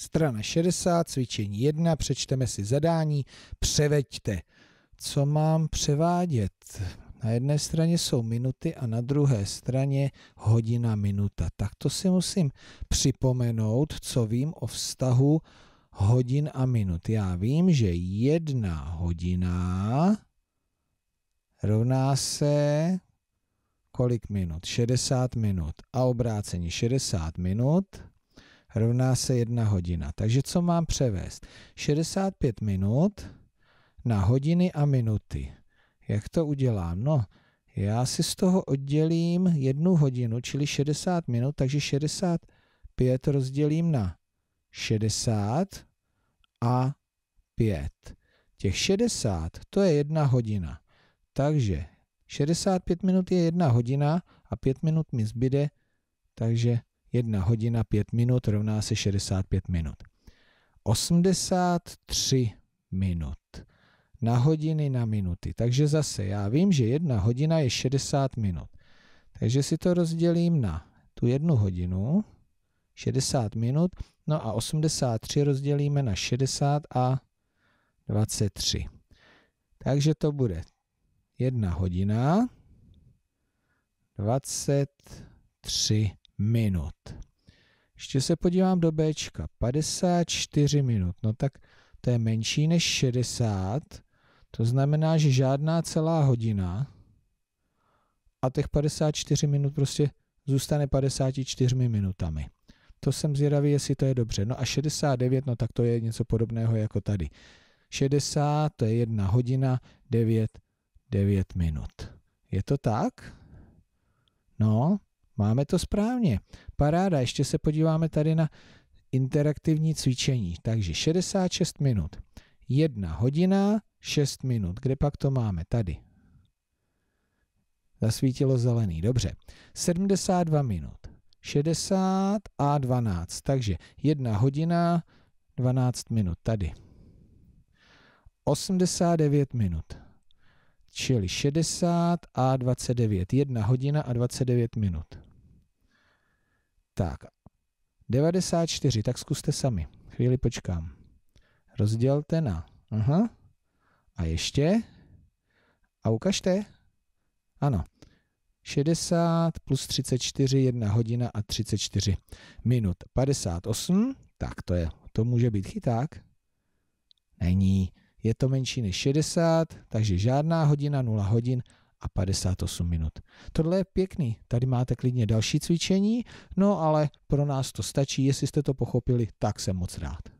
Strana 60, cvičení 1, přečteme si zadání, převeďte. Co mám převádět? Na jedné straně jsou minuty a na druhé straně hodina minuta. Tak to si musím připomenout, co vím o vztahu hodin a minut. Já vím, že jedna hodina rovná se kolik minut? 60 minut. A obráceně 60 minut rovná se 1 hodina. Takže co mám převést? 65 minut na hodiny a minuty. Jak to udělám? No, já si z toho oddělím jednu hodinu, čili 60 minut, takže 65 rozdělím na 60 a 5. Těch 60, to je jedna hodina. Takže 65 minut je jedna hodina a 5 minut mi zbyde, takže 1 hodina 5 minut rovná se 65 minut. 83 minut na hodiny na minuty. Takže zase já vím, že jedna hodina je 60 minut. Takže si to rozdělím na tu jednu hodinu, 60 minut, no a 83 rozdělíme na 60 a 23. Takže to bude jedna hodina, 23 minut minut. Ještě se podívám do B. 54 minut. No tak to je menší než 60. To znamená, že žádná celá hodina a těch 54 minut prostě zůstane 54 minutami. To jsem zvědavý, jestli to je dobře. No a 69, no tak to je něco podobného jako tady. 60, to je jedna hodina, 9, 9 minut. Je to tak? No, Máme to správně. Paráda, ještě se podíváme tady na interaktivní cvičení. Takže 66 minut. 1 hodina, 6 minut. Kde pak to máme? Tady. Zasvítilo zelený, dobře. 72 minut. 60 a 12, takže 1 hodina, 12 minut tady. 89 minut, čili 60 a 29, 1 hodina a 29 minut. Tak, 94, tak zkuste sami. Chvíli počkám. Rozdělte na. Aha. A ještě. A ukažte. Ano. 60 plus 34, 1 hodina a 34 minut. 58, tak to je, to může být chyták. Není, je to menší než 60, takže žádná hodina, 0 hodin a 58 minut. Tohle je pěkný, tady máte klidně další cvičení, no ale pro nás to stačí, jestli jste to pochopili, tak jsem moc rád.